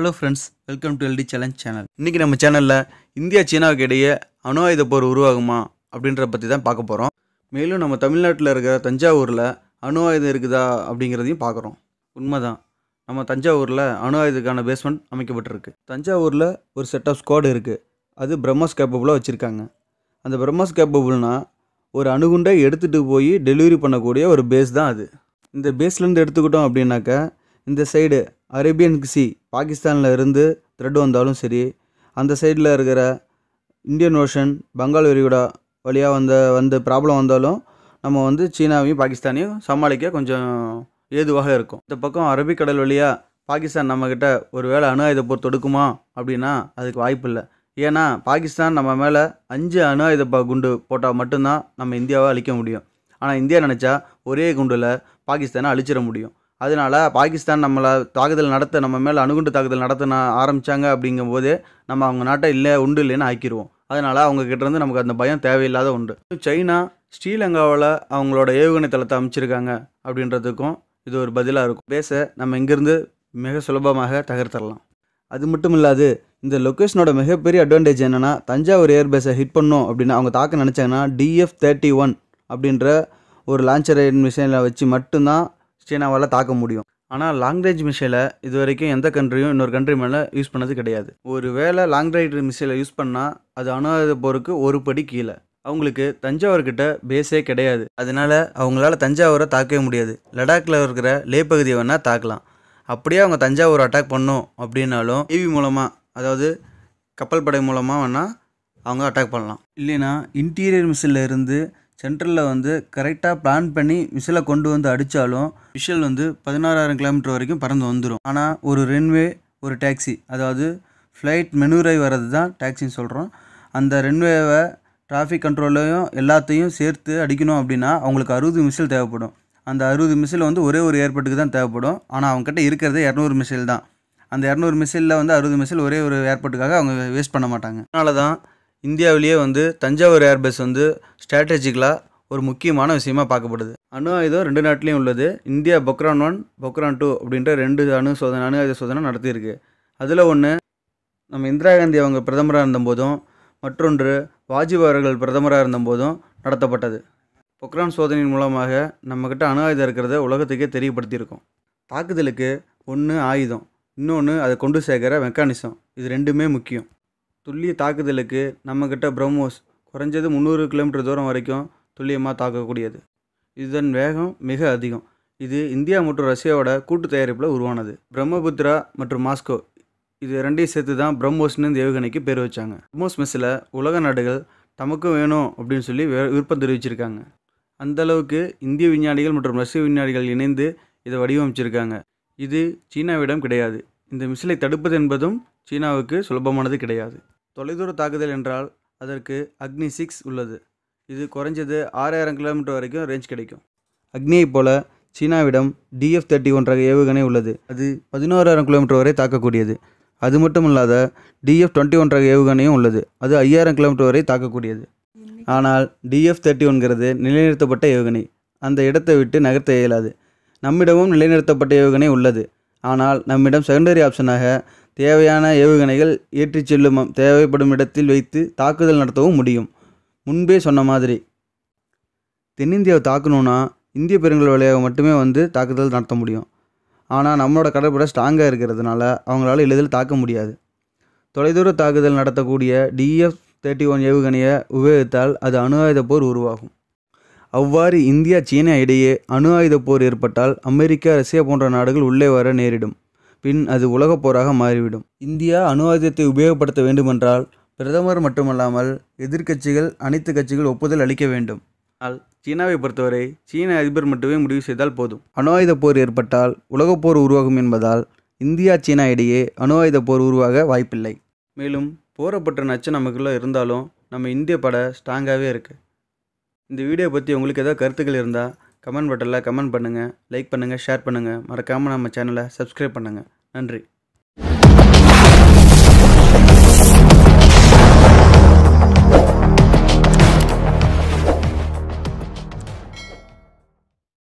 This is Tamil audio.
hello friends welcome to LD challenge channel இன்றைக்கி நம்ம சேனலில் இந்தியா சீனாவுக்கு இடையே அணு ஆயுத போர் உருவாகுமா அப்படின்றத பற்றி தான் பார்க்க போகிறோம் மேலும் நம்ம தமிழ்நாட்டில் இருக்கிற தஞ்சாவூரில் அணு ஆயுதம் இருக்குதா அப்படிங்கிறதையும் பார்க்குறோம் உண்மைதான் நம்ம தஞ்சாவூரில் அணு ஆயுதத்துக்கான பேஸ்மெண்ட் அமைக்கப்பட்டிருக்கு தஞ்சாவூரில் ஒரு செட் ஆஃப் ஸ்குவாடு இருக்குது அது பிரம்மஸ் கேப்பபுளாக வச்சுருக்காங்க அந்த பிரம்மஸ் கேப்பபுள்னால் ஒரு அணுகுண்டை எடுத்துகிட்டு போய் டெலிவரி பண்ணக்கூடிய ஒரு பேஸ் தான் அது இந்த பேஸ்லேருந்து எடுத்துக்கிட்டோம் அப்படின்னாக்கா இந்த சைடு அரேபியன் சி பாகிஸ்தானில் இருந்து த்ரெட் வந்தாலும் சரி அந்த சைடில் இருக்கிற இந்தியன் ஓஷன் பங்கால் விரிகுடா வழியாக வந்த வந்து ப்ராப்ளம் வந்தாலும் நம்ம வந்து சீனாவையும் பாகிஸ்தானையும் சமாளிக்க கொஞ்சம் ஏதுவாக இருக்கும் இந்த பக்கம் அரபிக்கடல் வழியாக பாகிஸ்தான் நம்மக்கிட்ட ஒரு வேளை அணு ஆயுத போர் தொடுக்குமா அப்படின்னா அதுக்கு வாய்ப்பு இல்லை ஏன்னா பாகிஸ்தான் நம்ம மேலே அஞ்சு அணு ஆயுத குண்டு போட்டால் மட்டும்தான் நம்ம இந்தியாவை அழிக்க முடியும் ஆனால் இந்தியா நினச்சா ஒரே குண்டில் பாகிஸ்தானை அழிச்சிட முடியும் அதனால் பாகிஸ்தான் நம்மளை தாக்குதல் நடத்த நம்ம மேலே அணுகுண்டு தாக்குதல் நடத்த ஆரம்பித்தாங்க அப்படிங்கும்போது நம்ம அவங்க நாட்டை இல்லை உண்டு இல்லைன்னு ஆக்கிடுவோம் அதனால் அவங்கக்கிட்டேருந்து நமக்கு அந்த பயம் தேவையில்லாத உண்டு சைனா ஸ்ரீலங்காவில் அவங்களோட ஏவுகணை தளத்தை அமைச்சிருக்காங்க அப்படின்றதுக்கும் இது ஒரு பதிலாக இருக்கும் பேச நம்ம இங்கேருந்து மிக சுலபமாக தகர்த்தரலாம் அது மட்டும் இல்லாது இந்த லொக்கேஷனோட மிகப்பெரிய அட்வான்டேஜ் என்னென்னா தஞ்சாவூர் ஏர்பேஸை ஹிட் பண்ணோம் அப்படின்னா அவங்க தாக்க நினச்சாங்கன்னா டிஎஃப் தேர்ட்டி ஒன் அப்படின்ற ஒரு லான்ச்சர் மிஷினில் வச்சு மட்டும்தான் சீனாவால் தாக்க முடியும் ஆனால் லாங் ரேஞ்ச் மிசைலை இது வரைக்கும் எந்த கண்ட்ரியும் இன்னொரு கண்ட்ரி மேலே யூஸ் பண்ணது கிடையாது ஒரு வேளை லாங் ரேஞ்ச் மிசைலை யூஸ் பண்ணால் அது அணுகாத போருக்கு ஒரு படி கீழே அவங்களுக்கு தஞ்சாவூர்கிட்ட பேஸே கிடையாது அதனால அவங்களால தஞ்சாவூரை தாக்கவே முடியாது லடாக்கில் இருக்கிற லே பகுதியை வேணால் தாக்கலாம் அப்படியே அவங்க தஞ்சாவூர் அட்டாக் பண்ணோம் அப்படின்னாலும் டிவி மூலமாக அதாவது கப்பல் படை மூலமாக வேணால் அவங்க அட்டாக் பண்ணலாம் இல்லைன்னா இன்டீரியர் மிஷினில் இருந்து சென்ட்ரலில் வந்து கரெக்டாக பிளான் பண்ணி விசிலை கொண்டு வந்து அடித்தாலும் விஷல் வந்து பதினாறாயிரம் கிலோமீட்டர் வரைக்கும் பறந்து வந்துடும் ஆனால் ஒரு ரென்வே ஒரு டேக்ஸி அதாவது ஃப்ளைட் மெனூரை வர்றது தான் டேக்ஸின்னு சொல்கிறோம் அந்த ரென்வேவை டிராஃபிக் கண்ட்ரோலையும் எல்லாத்தையும் சேர்த்து அடிக்கணும் அப்படின்னா அவங்களுக்கு அறுபது மிசில் தேவைப்படும் அந்த அறுபது மிசில் வந்து ஒரே ஒரு ஏர்போர்ட்டுக்கு தான் தேவைப்படும் ஆனால் அவங்ககிட்ட இருக்கிறது இரநூறு மிசில் தான் அந்த இரநூறு மிசிலில் வந்து அறுபது மிசில் ஒரே ஒரு ஏர்போர்ட்டுக்காக அவங்க வேஸ்ட் பண்ண மாட்டாங்க அதனால தான் இந்தியாவிலேயே வந்து தஞ்சாவூர் ஏர்பேஸ் வந்து ஸ்ட்ராட்டஜிக்கலாக ஒரு முக்கியமான விஷயமா பார்க்கப்படுது அணு ஆயுதம் ரெண்டு நாட்டிலையும் உள்ளது India Pokhran one Pokhran two அப்படின்ற ரெண்டு அணு சோதனை அணு ஆயுத சோதனை நடத்தியிருக்கு அதில் ஒன்று நம்ம இந்திரா காந்தி அவங்க பிரதமராக இருந்தபோதும் மற்றொன்று வாஜ்பாய் அவர்கள் பிரதமராக இருந்தபோதும் நடத்தப்பட்டது பொக்ரான் சோதனையின் மூலமாக நம்மக்கிட்ட அணு ஆயுதம் இருக்கிறத உலகத்துக்கே தெரியப்படுத்தியிருக்கோம் தாக்குதலுக்கு ஒன்று ஆயுதம் இன்னொன்று அதை கொண்டு சேர்க்கிற மெக்கானிசம் இது ரெண்டுமே முக்கியம் துல்லிய தாக்குதலுக்கு நம்மக்கிட்ட பிரம்மோஸ் குறைஞ்சது முந்நூறு கிலோமீட்டர் தூரம் வரைக்கும் துல்லியமாக தாக்கக்கூடியது இதன் வேகம் மிக அதிகம் இது இந்தியா மற்றும் ரஷ்யாவோட கூட்டு தயாரிப்பில் உருவானது பிரம்மபுத்திரா மற்றும் மாஸ்கோ இது ரெண்டையும் சேர்த்து தான் பிரம்மோஸ்னு இந்த ஏவுகணைக்கு பேர் வச்சாங்க பிரம்மோஸ் மிஸ்ஸில் உலக நாடுகள் தமக்கும் வேணும் அப்படின்னு சொல்லி விருப்பம் தெரிவிச்சிருக்காங்க அந்தளவுக்கு இந்திய விஞ்ஞானிகள் மற்றும் ரஷ்ய விஞ்ஞானிகள் இணைந்து இதை வடிவமைச்சிருக்காங்க இது சீனாவிடம் கிடையாது இந்த மிசிலை தடுப்பது என்பதும் சீனாவுக்கு சுலபமானது கிடையாது தொலைதூர தாக்குதல் என்றால் அதற்கு அக்னி சிக்ஸ் உள்ளது இது குறைஞ்சது ஆறாயிரம் கிலோமீட்டர் வரைக்கும் ரேஞ்ச் கிடைக்கும் அக்னியைப் போல சீனாவிடம் டிஎஃப் தேர்ட்டி ஒன்றாக ஏவுகணை உள்ளது அது பதினோராயிரம் கிலோமீட்டர் வரை தாக்கக்கூடியது அது மட்டும் இல்லாத டிஎஃப் டுவெண்ட்டி ஒன்றாக ஏவுகணையும் உள்ளது அது ஐயாயிரம் கிலோமீட்டர் வரை தாக்கக்கூடியது ஆனால் டிஎஃப் தேர்ட்டி ஒன்கிறது நிலைநிறுத்தப்பட்ட ஏவுகணை அந்த இடத்தை விட்டு நகர்த்த இயலாது நம்மிடமும் நிலைநிறுத்தப்பட்ட ஏவுகணை உள்ளது ஆனால் நம்மிடம் செகண்டரி ஆப்ஷனாக தேவையான ஏவுகணைகள் ஏற்றிச் செல்லும் தேவைப்படும் இடத்தில் வைத்து தாக்குதல் நடத்தவும் முடியும் முன்பே சொன்ன மாதிரி தென்னிந்தியாவை தாக்கணும்னா இந்திய பெருங்கல் வழியாக மட்டுமே வந்து தாக்குதல் நடத்த முடியும் ஆனால் நம்மளோட கடற்படை ஸ்ட்ராங்காக இருக்கிறதுனால அவங்களால எளிதில் தாக்க முடியாது தொலைதூர தாக்குதல் நடத்தக்கூடிய டிஎஃப் தேர்ட்டி ஒன் ஏவுகணையை உபயோகித்தால் அது அணு ஆயுத போர் உருவாகும் அவ்வாறு இந்தியா சீனா இடையே அணு ஆயுத போர் ஏற்பட்டால் அமெரிக்கா ரஷ்யா போன்ற நாடுகள் உள்ளே வர நேரிடும் பின் அது உலகப் போராக மாறிவிடும் இந்தியா அணு ஆயுதத்தை உபயோகப்படுத்த வேண்டுமென்றால் பிரதமர் மட்டுமல்லாமல் எதிர்க்கட்சிகள் அனைத்து கட்சிகள் ஒப்புதல் அளிக்க வேண்டும் ஆனால் சீனாவை பொறுத்தவரை சீன அதிபர் மட்டுமே முடிவு செய்தால் போதும் அணு ஆயுத போர் ஏற்பட்டால் உலகப் போர் உருவாகும் என்பதால் இந்தியா சீனா இடையே அணு ஆயுத போர் உருவாக வாய்ப்பில்லை மேலும் போரப்பட்ட நச்சு நமக்குள்ளே இருந்தாலும் நம்ம இந்திய பட ஸ்ட்ராங்காகவே இருக்குது இந்த வீடியோ பற்றி உங்களுக்கு ஏதாவது கருத்துக்கள் இருந்தால் கமெண்ட் பட்டனில் கமெண்ட் பண்ணுங்கள் லைக் பண்ணுங்கள் ஷேர் பண்ணுங்கள் மறக்காமல் நம்ம சேனலை சப்ஸ்கிரைப் பண்ணுங்கள் நன்றி